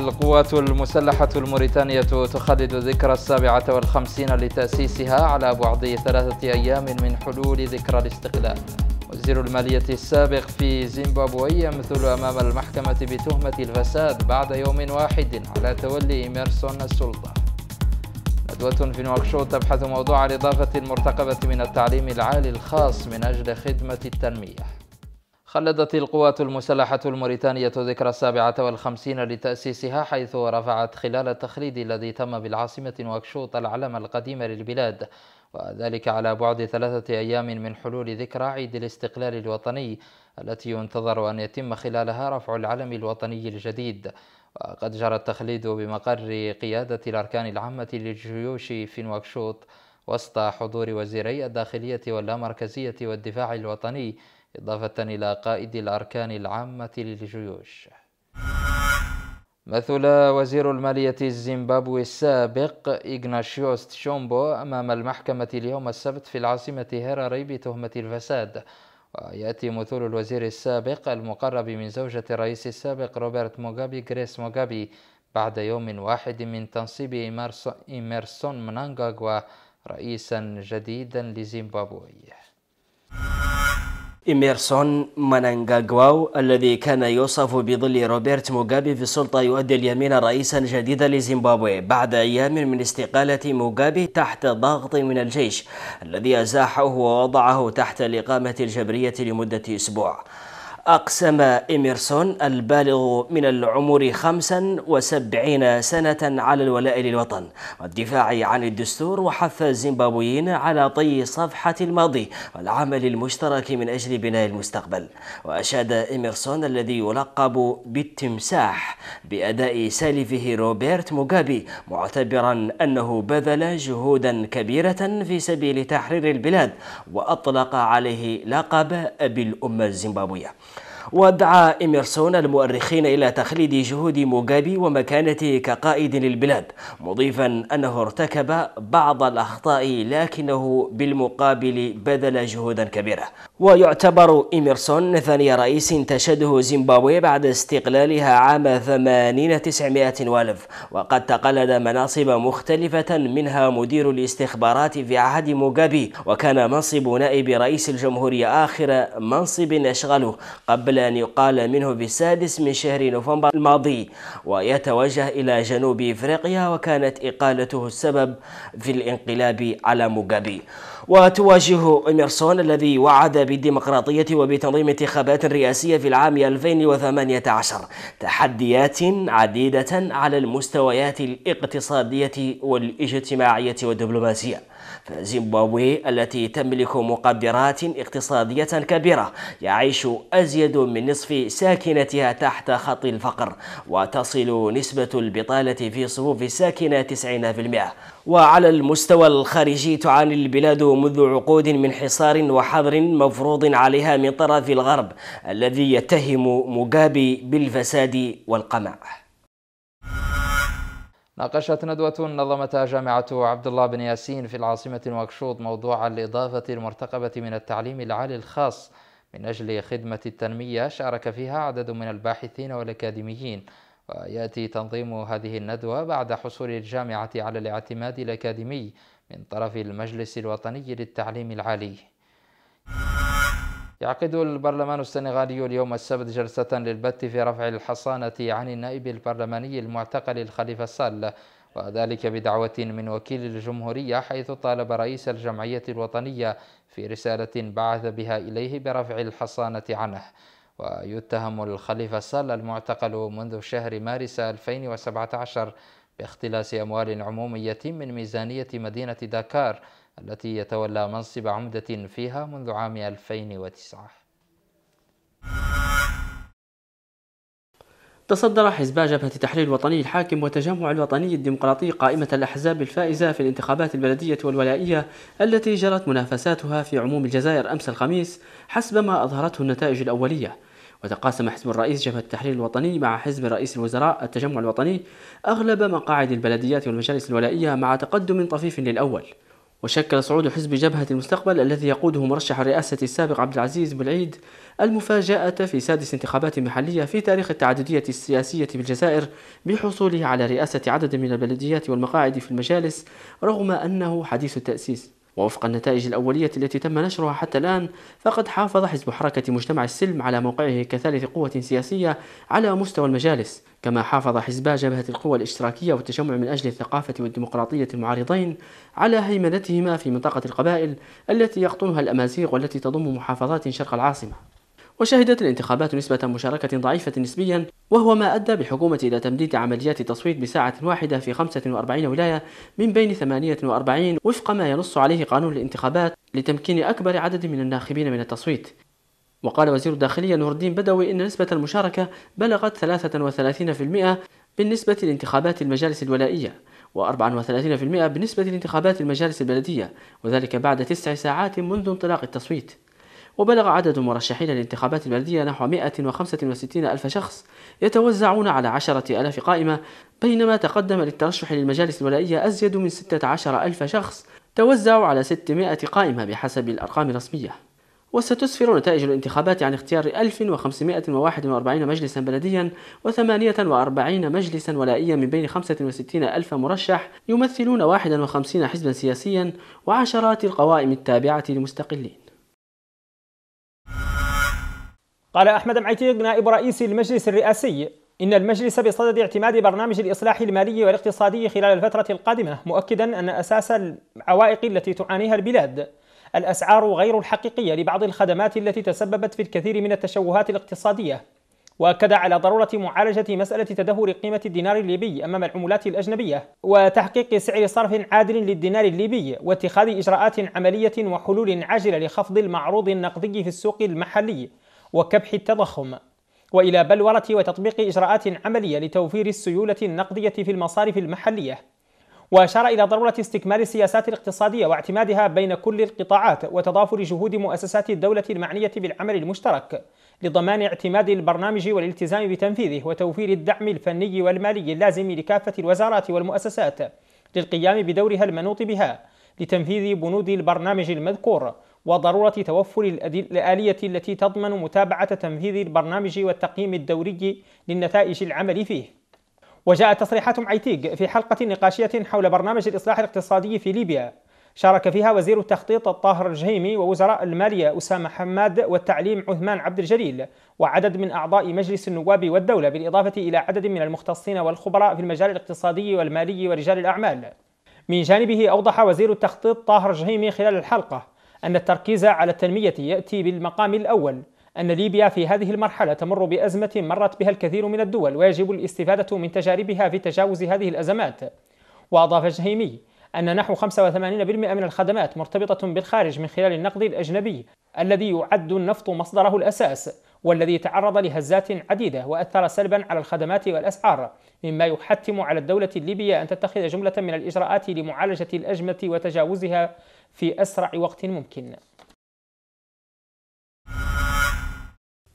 القوات المسلحة الموريتانية تخلد ذكرى السابعة والخمسين لتأسيسها على بعد ثلاثة أيام من حلول ذكرى الاستقلال وزير المالية السابق في زيمبابوي يمثل أمام المحكمة بتهمة الفساد بعد يوم واحد على تولي إميرسون السلطة ندوة في نواكشو تبحث موضوع الإضافة المرتقبة من التعليم العالي الخاص من أجل خدمة التنمية خلدت القوات المسلحة الموريتانية ذكرى السابعة والخمسين لتأسيسها حيث رفعت خلال التخليد الذي تم بالعاصمة نواكشوط العلم القديم للبلاد وذلك على بعد ثلاثة أيام من حلول ذكرى عيد الاستقلال الوطني التي ينتظر أن يتم خلالها رفع العلم الوطني الجديد وقد جرى التخليد بمقر قيادة الأركان العامة للجيوش في نواكشوط وسط حضور وزيري الداخلية واللامركزية والدفاع الوطني إضافة إلى قائد الأركان العامة للجيوش مثل وزير المالية الزيمبابوي السابق إغناشيوس تشومبو أمام المحكمة اليوم السبت في العاصمة هيراري بتهمة الفساد ويأتي مثول الوزير السابق المقرب من زوجة الرئيس السابق روبرت موغابي غريس موغابي بعد يوم واحد من تنصيب إيمرسون منانغاغوا رئيسا جديدا لزيمبابوي إميرسون مانانغاغواو الذي كان يوصف بظل روبرت موغابي في السلطة يؤدي اليمين رئيسا جديدا لزيمبابوي بعد أيام من استقالة موغابي تحت ضغط من الجيش الذي أزاحه ووضعه تحت الإقامة الجبرية لمدة أسبوع أقسم إميرسون البالغ من العمر 75 سنة على الولاء للوطن والدفاع عن الدستور وحث الزيمبابويين على طي صفحة الماضي والعمل المشترك من أجل بناء المستقبل وأشاد إميرسون الذي يلقب بالتمساح بأداء سالفه روبرت موغابي معتبرا أنه بذل جهودا كبيرة في سبيل تحرير البلاد وأطلق عليه لقب أبي الأمة الزيمبابوية ودعا إميرسون المؤرخين إلى تخليد جهود موغابي ومكانته كقائد للبلاد مضيفا أنه ارتكب بعض الأخطاء لكنه بالمقابل بذل جهودا كبيرة ويعتبر إميرسون ثاني رئيس تشهده زيمبابوي بعد استقلالها عام 8911 وقد تقلد مناصب مختلفة منها مدير الاستخبارات في عهد موغابي وكان منصب نائب رئيس الجمهورية آخر منصب أشغله قبل أن يقال منه في السادس من شهر نوفمبر الماضي ويتوجه إلى جنوب إفريقيا وكانت إقالته السبب في الانقلاب على موغابي وتواجه إميرسون الذي وعد ب بالديمقراطية وبتنظيم انتخابات رئاسية في العام 2018 تحديات عديدة على المستويات الاقتصادية والاجتماعية والدبلوماسية فزيمبابوي التي تملك مقدرات اقتصادية كبيرة يعيش أزيد من نصف ساكنتها تحت خط الفقر وتصل نسبة البطالة في صفوف الساكنة 90% وعلى المستوى الخارجي تعاني البلاد منذ عقود من حصار وحظر مفروض عليها من طرف الغرب الذي يتهم موغابي بالفساد والقمع ناقشت ندوة نظمتها جامعة عبد الله بن ياسين في العاصمة نواكشوط موضوع الإضافة المرتقبة من التعليم العالي الخاص من أجل خدمة التنمية شارك فيها عدد من الباحثين والأكاديميين ويأتي تنظيم هذه الندوة بعد حصول الجامعة على الاعتماد الأكاديمي من طرف المجلس الوطني للتعليم العالي يعقد البرلمان السنغالي اليوم السبت جلسة للبت في رفع الحصانة عن النائب البرلماني المعتقل الخليفة سال وذلك بدعوة من وكيل الجمهورية حيث طالب رئيس الجمعية الوطنية في رسالة بعث بها إليه برفع الحصانة عنه ويتهم الخليفة سال المعتقل منذ شهر مارس 2017 باختلاس أموال عمومية من ميزانية مدينة داكار التي يتولى منصب عمدة فيها منذ عام 2009 تصدر حزب جبهة تحرير الوطني الحاكم وتجمع الوطني الديمقراطي قائمة الأحزاب الفائزة في الانتخابات البلدية والولائية التي جرت منافساتها في عموم الجزائر أمس الخميس حسب ما أظهرته النتائج الأولية وتقاسم حزب الرئيس جبهة التحرير الوطني مع حزب رئيس الوزراء التجمع الوطني أغلب مقاعد البلديات والمجالس الولائية مع تقدم طفيف للأول وشكل صعود حزب جبهة المستقبل الذي يقوده مرشح الرئاسة السابق عبد العزيز العيد المفاجأة في سادس انتخابات محلية في تاريخ التعددية السياسية بالجزائر بحصوله على رئاسة عدد من البلديات والمقاعد في المجالس رغم أنه حديث التأسيس ووفق النتائج الأولية التي تم نشرها حتى الآن فقد حافظ حزب حركة مجتمع السلم على موقعه كثالث قوة سياسية على مستوى المجالس كما حافظ حزبا جبهة القوى الاشتراكية والتجمع من أجل الثقافة والديمقراطية المعارضين على هيمنتهما في منطقة القبائل التي يقطنها الأمازيغ والتي تضم محافظات شرق العاصمة وشهدت الانتخابات نسبة مشاركة ضعيفة نسبيا وهو ما أدى بالحكومة إلى تمديد عمليات التصويت بساعة واحدة في 45 ولاية من بين 48 وفق ما ينص عليه قانون الانتخابات لتمكين أكبر عدد من الناخبين من التصويت وقال وزير الداخلية نور الدين بدوي إن نسبة المشاركة بلغت 33% بالنسبة لانتخابات المجالس الولائية و34% بالنسبة لانتخابات المجالس البلدية وذلك بعد تسع ساعات منذ انطلاق التصويت وبلغ عدد المرشحين للانتخابات البلدية نحو 165 ألف شخص يتوزعون على 10 ألاف قائمة بينما تقدم للترشح للمجالس الولائية أزيد من 16 ألف شخص توزعوا على 600 قائمة بحسب الأرقام الرسمية وستسفر نتائج الانتخابات عن اختيار 1541 مجلسا بلديا و48 مجلسا ولائيا من بين 65 ألف مرشح يمثلون 51 حزبا سياسيا وعشرات القوائم التابعة لمستقلين قال أحمد معيتيق نائب رئيس المجلس الرئاسي إن المجلس بصدد اعتماد برنامج الإصلاح المالي والاقتصادي خلال الفترة القادمة مؤكدا أن أساس العوائق التي تعانيها البلاد الأسعار غير الحقيقية لبعض الخدمات التي تسببت في الكثير من التشوهات الاقتصادية وأكد على ضرورة معالجة مسألة تدهور قيمة الدينار الليبي أمام العملات الأجنبية وتحقيق سعر صرف عادل للدينار الليبي واتخاذ إجراءات عملية وحلول عاجلة لخفض المعروض النقدي في السوق المحلي وكبح التضخم والى بلوره وتطبيق اجراءات عمليه لتوفير السيوله النقديه في المصارف المحليه واشار الى ضروره استكمال السياسات الاقتصاديه واعتمادها بين كل القطاعات وتضافر جهود مؤسسات الدوله المعنيه بالعمل المشترك لضمان اعتماد البرنامج والالتزام بتنفيذه وتوفير الدعم الفني والمالي اللازم لكافه الوزارات والمؤسسات للقيام بدورها المنوط بها لتنفيذ بنود البرنامج المذكور وضرورة توفر الآلية التي تضمن متابعة تنفيذ البرنامج والتقييم الدوري للنتائج العمل فيه وجاءت تصريحات عيتيغ في حلقة نقاشية حول برنامج الإصلاح الاقتصادي في ليبيا شارك فيها وزير التخطيط الطاهر الجهيمي ووزراء المالية أسامة حماد والتعليم عثمان عبد الجليل وعدد من أعضاء مجلس النواب والدولة بالإضافة إلى عدد من المختصين والخبراء في المجال الاقتصادي والمالي ورجال الأعمال من جانبه أوضح وزير التخطيط طاهر جهيمي خلال الحلقة أن التركيز على التنمية يأتي بالمقام الأول أن ليبيا في هذه المرحلة تمر بأزمة مرت بها الكثير من الدول ويجب الاستفادة من تجاربها في تجاوز هذه الأزمات وأضاف جهيمي أن نحو 85% من الخدمات مرتبطة بالخارج من خلال النقد الأجنبي الذي يعد النفط مصدره الأساس والذي تعرض لهزات عديدة وأثر سلبا على الخدمات والأسعار مما يحتم على الدولة الليبية أن تتخذ جملة من الإجراءات لمعالجة الأزمة وتجاوزها في أسرع وقت ممكن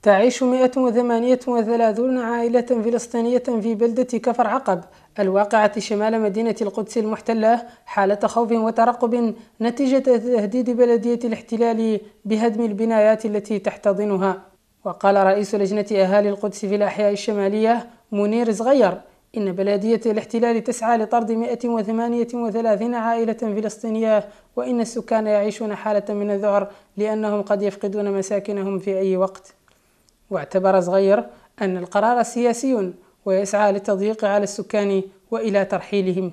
تعيش 138 عائلة فلسطينية في بلدة كفر عقب الواقعة شمال مدينة القدس المحتلة حالة خوف وترقب نتيجة تهديد بلدية الاحتلال بهدم البنايات التي تحتضنها وقال رئيس لجنة أهالي القدس في الأحياء الشمالية منير زغير إن بلدية الاحتلال تسعى لطرد 138 عائلة فلسطينية وإن السكان يعيشون حالة من الذعر لأنهم قد يفقدون مساكنهم في أي وقت واعتبر صغير أن القرار سياسي ويسعى للتضييق على السكان وإلى ترحيلهم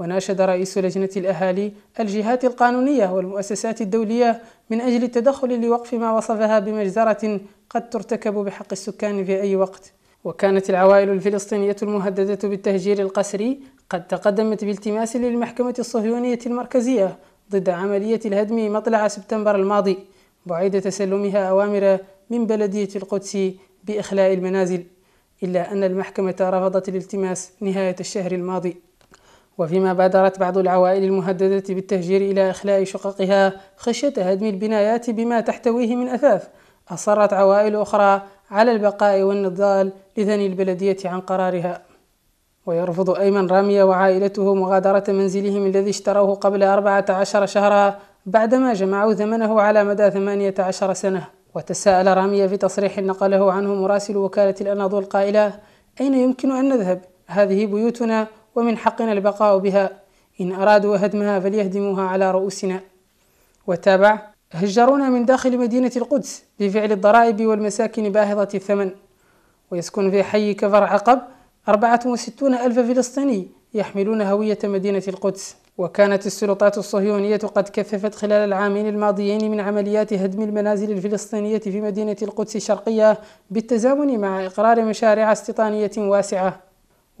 وناشد رئيس لجنة الأهالي الجهات القانونية والمؤسسات الدولية من أجل التدخل لوقف ما وصفها بمجزرة قد ترتكب بحق السكان في أي وقت وكانت العوائل الفلسطينية المهددة بالتهجير القسري قد تقدمت بالتماس للمحكمة الصهيونية المركزية ضد عملية الهدم مطلع سبتمبر الماضي بعيد تسلمها أوامر من بلدية القدس بإخلاء المنازل إلا أن المحكمة رفضت الالتماس نهاية الشهر الماضي وفيما بادرت بعض العوائل المهددة بالتهجير إلى إخلاء شققها خشية هدم البنايات بما تحتويه من أثاث أصرت عوائل أخرى على البقاء والنضال لذني البلدية عن قرارها ويرفض أيمن رامية وعائلته مغادرة منزلهم الذي اشتروه قبل 14 شهرا بعدما جمعوا ثمنه على مدى 18 سنة وتساءل رامية في تصريح نقله عنه مراسل وكالة الأناضول قائلا أين يمكن أن نذهب؟ هذه بيوتنا ومن حقنا البقاء بها إن أرادوا هدمها فليهدموها على رؤوسنا وتابع هجرونا من داخل مدينة القدس بفعل الضرائب والمساكن باهظة الثمن ويسكن في حي كفر عقب 64 ألف فلسطيني يحملون هوية مدينة القدس وكانت السلطات الصهيونية قد كثفت خلال العامين الماضيين من عمليات هدم المنازل الفلسطينية في مدينة القدس الشرقية بالتزامن مع إقرار مشاريع استيطانية واسعة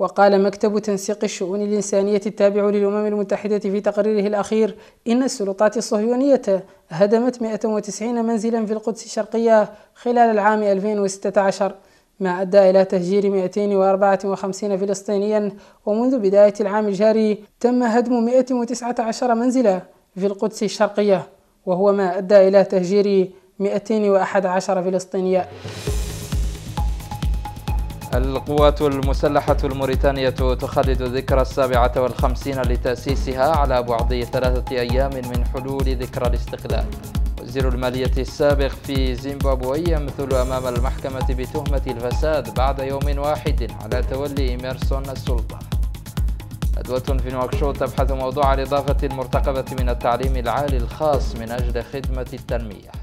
وقال مكتب تنسيق الشؤون الإنسانية التابع للأمم المتحدة في تقريره الأخير إن السلطات الصهيونية هدمت 190 منزلا في القدس الشرقية خلال العام 2016 ما أدى إلى تهجير 254 فلسطينيا ومنذ بداية العام الجاري تم هدم 119 منزلا في القدس الشرقية وهو ما أدى إلى تهجير 211 فلسطينيا القوات المسلحة الموريتانية تخلد ذكرى السابعة والخمسين لتأسيسها على بعد ثلاثة أيام من حلول ذكرى الاستقلال وزير المالية السابق في زيمبابوي يمثل أمام المحكمة بتهمة الفساد بعد يوم واحد على تولي إميرسون السلطة ندوة في نواكشو تبحث موضوع الإضافة المرتقبة من التعليم العالي الخاص من أجل خدمة التنمية